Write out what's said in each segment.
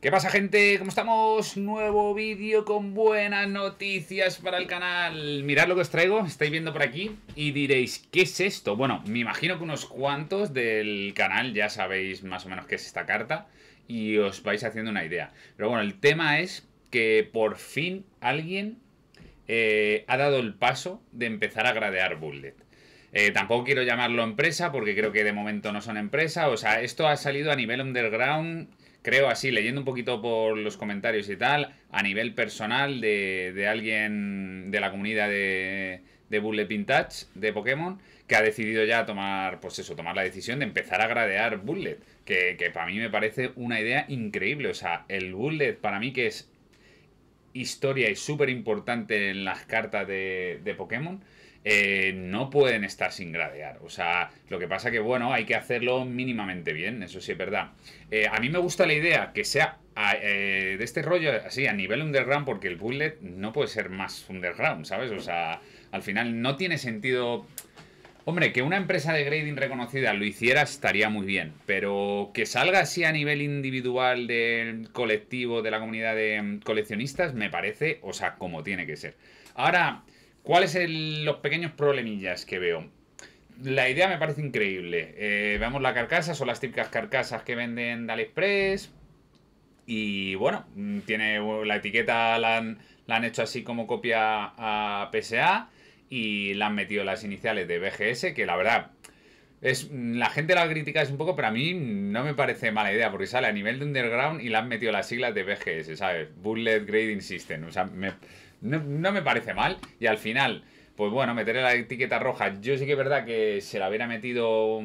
¿Qué pasa gente? ¿Cómo estamos? Nuevo vídeo con buenas noticias para el canal. Mirad lo que os traigo, estáis viendo por aquí y diréis, ¿qué es esto? Bueno, me imagino que unos cuantos del canal ya sabéis más o menos qué es esta carta y os vais haciendo una idea. Pero bueno, el tema es que por fin alguien eh, ha dado el paso de empezar a gradear Bullet. Eh, tampoco quiero llamarlo empresa porque creo que de momento no son empresa. O sea, esto ha salido a nivel underground creo así, leyendo un poquito por los comentarios y tal, a nivel personal de, alguien de la comunidad de, de Bullet Pintage, de Pokémon, que ha decidido ya tomar, pues eso, tomar la decisión de empezar a gradear Bullet, que, para mí me parece una idea increíble. O sea, el Bullet para mí que es historia y súper importante en las cartas de, de Pokémon eh, no pueden estar sin gradear. O sea, lo que pasa que, bueno, hay que hacerlo mínimamente bien, eso sí es verdad. Eh, a mí me gusta la idea que sea eh, de este rollo así, a nivel underground, porque el bullet no puede ser más underground, ¿sabes? O sea, al final no tiene sentido... Hombre, que una empresa de grading reconocida lo hiciera estaría muy bien, pero que salga así a nivel individual del colectivo, de la comunidad de mm, coleccionistas, me parece, o sea, como tiene que ser. Ahora, ¿Cuáles son los pequeños problemillas que veo? La idea me parece increíble. Eh, veamos la carcasa, son las típicas carcasas que venden de AliExpress. Y bueno, mm, tiene la etiqueta, la han, hecho así como copia a PSA y le han metido las iniciales de BGS, que la verdad es, la gente la critica es un poco, pero a mí no me parece mala idea, porque sale a nivel de underground y le han metido las siglas de BGS, ¿sabes? Bullet Grading System. O sea, me, no, me parece mal. Y al final, pues bueno, meterle la etiqueta roja. Yo sí que es verdad que se la hubiera metido.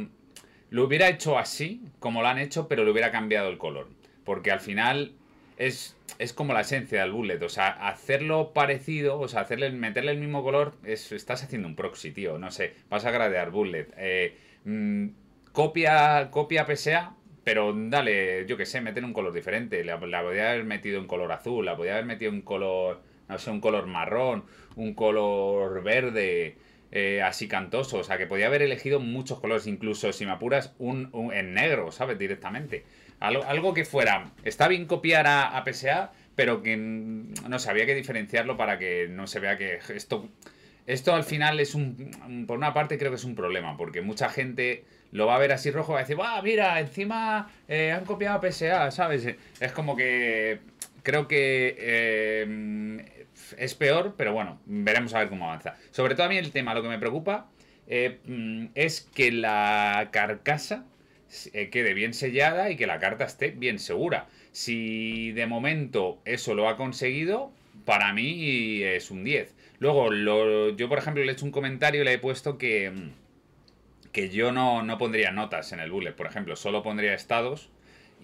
Lo hubiera hecho así, como lo han hecho, pero le hubiera cambiado el color. Porque al final es, es como la esencia del bullet. O sea, hacerlo parecido, o sea, hacerle, meterle el mismo color, estás haciendo un proxy, tío. No sé, vas a gradear bullet. Eh, mm, copia, copia PSA, pero dale, yo qué sé, meter un color diferente. La, la haber metido en color azul, la podía haber metido en color no sé, un color marrón, un color verde, eh, así cantoso. O sea, que podía haber elegido muchos colores, incluso si me apuras, un, en negro, ¿sabes? Directamente. Algo, que fuera. Está bien copiar a, PSA, pero que mm, no sé, había que diferenciarlo para que no se vea que esto. Esto al final es un. Mm, por una parte, creo que es un problema, porque mucha gente lo va a ver así rojo y va a decir, ¡ah, mira! Encima eh, han copiado a PSA, ¿sabes? Es como que Creo que eh, es peor, pero bueno, veremos a ver cómo avanza. Sobre todo a mí el tema, lo que me preocupa eh, mm, es que la carcasa eh, quede bien sellada y que la carta esté bien segura. Si de momento eso lo ha conseguido, para mí es un 10. Luego, yo por ejemplo le he hecho un comentario y le he puesto que, mm, que yo no, no pondría notas en el bullet, por ejemplo, solo pondría estados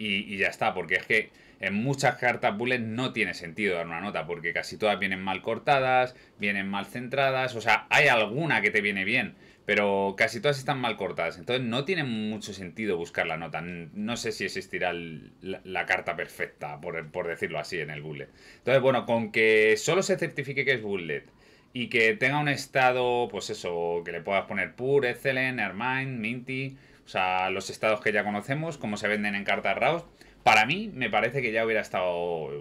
y, ya está, porque es que en muchas cartas bullet no tiene sentido dar una nota, porque casi todas vienen mal cortadas, vienen mal centradas, o sea, hay alguna que te viene bien, pero casi todas están mal cortadas, entonces no tiene mucho sentido buscar la nota. No sé si existirá la, carta perfecta, por, decirlo así, en el bullet. Entonces, bueno, con que solo se certifique que es bullet y que tenga un estado, pues eso, que le puedas poner Pur, excellent, ermine, minty sea, los estados que ya conocemos, como se venden en cartas RAW, para mí me parece que ya hubiera estado,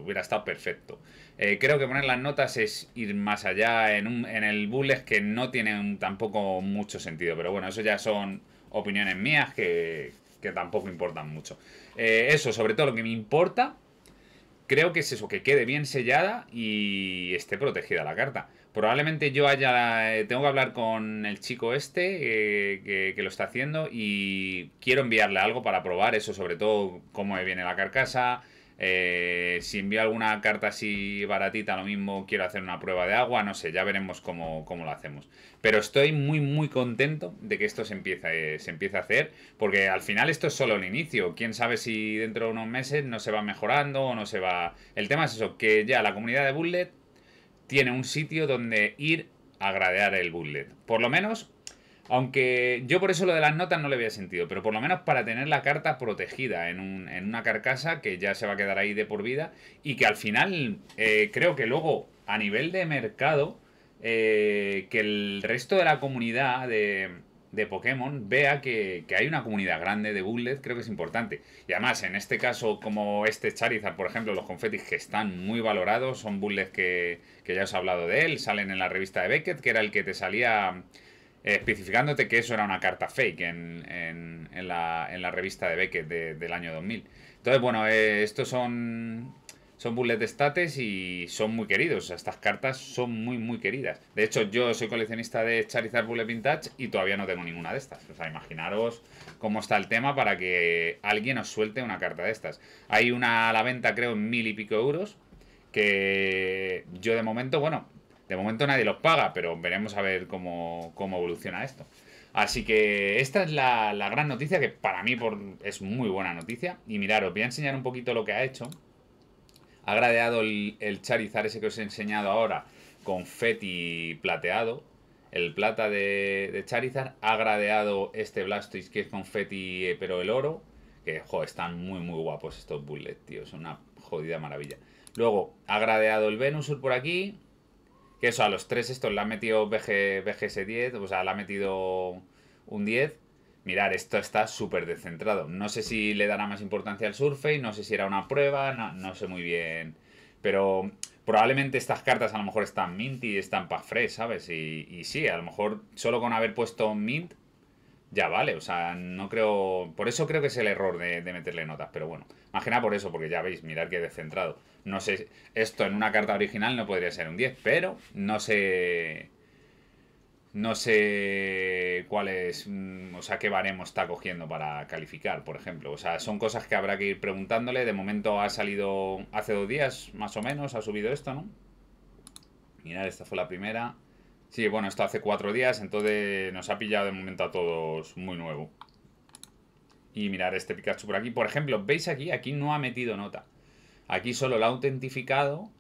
hubiera estado perfecto. Eh, creo que poner las notas es ir más allá en, un, en el bullet que no tiene tampoco mucho sentido. Pero bueno, eso ya son opiniones mías que, que tampoco importan mucho. Eh, eso, sobre todo lo que me importa, creo que es eso, que quede bien sellada y esté protegida la carta. Probablemente yo haya. Eh, tengo que hablar con el chico este eh, que, lo está haciendo y quiero enviarle algo para probar eso, sobre todo cómo viene la carcasa. Eh, si envío alguna carta así baratita, lo mismo quiero hacer una prueba de agua, no sé, ya veremos cómo, cómo lo hacemos. Pero estoy muy, muy contento de que esto se empiece, se empiece a hacer, porque al final esto es solo el inicio. Quién sabe si dentro de unos meses no se va mejorando o no se va. El tema es eso, que ya la comunidad de Bullet tiene un sitio donde ir a gradear el bullet. Por lo menos, aunque yo por eso lo de las notas no le había sentido, pero por lo menos para tener la carta protegida en, una carcasa que ya se va a quedar ahí de por vida y que al final eh, creo que luego a nivel de mercado, eh, que el resto de la comunidad de, de Pokémon vea que, hay una comunidad grande de bullets creo que es importante. Y además, en este caso, como este Charizard, por ejemplo, los confetis que están muy valorados, son bullets que, que ya os he hablado de él, salen en la revista de Beckett, que era el que te salía eh, especificándote que eso era una carta fake en, en, la, en la, revista de Beckett del año 2000. Entonces, bueno, eh, estos son son bullet estates y son muy queridos. estas cartas son muy, muy queridas. De hecho, yo soy coleccionista de Charizard Bullet Vintage y todavía no tengo ninguna de estas. O sea, imaginaros cómo está el tema para que alguien os suelte una carta de estas. Hay una a la venta, creo, en mil y pico euros. Que yo de momento, bueno, de momento nadie los paga, pero veremos a ver cómo, evoluciona esto. Así que esta es la, gran noticia, que para mí por, es muy buena noticia. Y mirar, os voy a enseñar un poquito lo que ha hecho. Ha gradeado el, el Charizard ese que os he enseñado ahora con plateado. El plata de, de, Charizard. Ha gradeado este Blastoise que es confeti, eh, pero el oro. Que, jo, están muy, muy guapos estos bullets, tío. Es una jodida maravilla. Luego, ha gradeado el Venusur por aquí. Que eso, a los tres estos le ha metido BGS 10. O sea, le ha metido un 10 mirar, esto está súper descentrado. No sé si le dará más importancia al y no sé si era una prueba, no, sé muy bien. Pero probablemente estas cartas a lo mejor están mint y están para fresh, ¿sabes? Y, sí, a lo mejor solo con haber puesto mint ya vale. O sea, no creo... Por eso creo que es el error de, meterle notas. Pero bueno, imagina por eso, porque ya veis, mirar qué descentrado. No sé, esto en una carta original no podría ser un 10, pero no sé no sé cuál es, mm, o sea, qué baremo está cogiendo para calificar, por ejemplo. O sea, son cosas que habrá que ir preguntándole. De momento ha salido hace dos días, más o menos, ha subido esto, ¿no? Mirad, esta fue la primera. Sí, bueno, esto hace cuatro días, entonces nos ha pillado de momento a todos muy nuevo. Y mirar este Pikachu por aquí. Por ejemplo, veis aquí, aquí no ha metido nota. Aquí solo lo ha autentificado.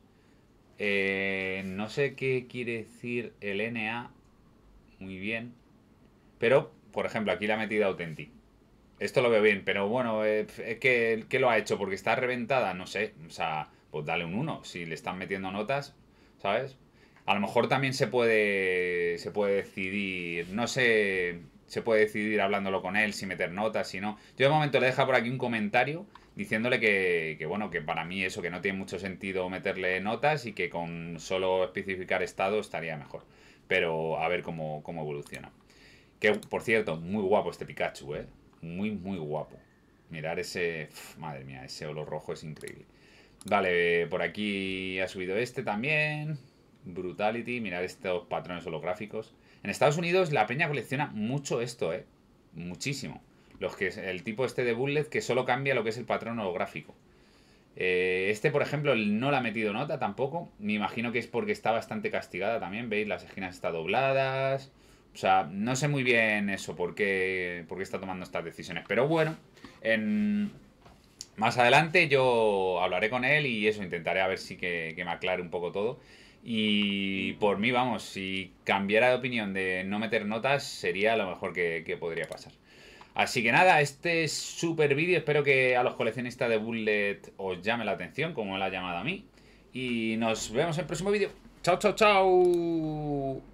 Eh, no sé qué quiere decir el NA muy bien. Pero, por ejemplo, aquí la ha metido Esto lo veo bien, pero bueno, eh, que ¿qué, lo ha hecho? ¿Porque está reventada? No sé, o sea, pues dale un uno Si le están metiendo notas, ¿sabes? A lo mejor también se puede, se puede decidir, no sé, se puede decidir hablándolo con él, si meter notas, si no. Yo de momento le deja por aquí un comentario diciéndole que, que, bueno, que para mí eso, que no tiene mucho sentido meterle notas y que con solo especificar estado estaría mejor. Pero a ver cómo, evoluciona. Que, por cierto, muy guapo este Pikachu, ¿eh? Muy, muy guapo. Mirar ese... madre mía, ese olor rojo es increíble. Vale, por aquí ha subido este también. Brutality, mirar estos patrones holográficos. En Estados Unidos la peña colecciona mucho esto, ¿eh? Muchísimo. Los que, el tipo este de bullet que solo cambia lo que es el patrón holográfico. Eh, este, por ejemplo, no le ha metido nota tampoco. Me imagino que es porque está bastante castigada también. ¿Veis? Las esquinas están dobladas. O sea, no sé muy bien eso, por qué, está tomando estas decisiones. Pero bueno, en... más adelante yo hablaré con él y eso, intentaré a ver si que, me aclare un poco todo. Y por mí, vamos, si cambiara de opinión de no meter notas, sería lo mejor que podría pasar. Así que nada, este super vídeo espero que a los coleccionistas de Bullet os llame la atención, como la ha llamado a mí. Y nos vemos en el próximo vídeo. ¡Chao, chao, chao!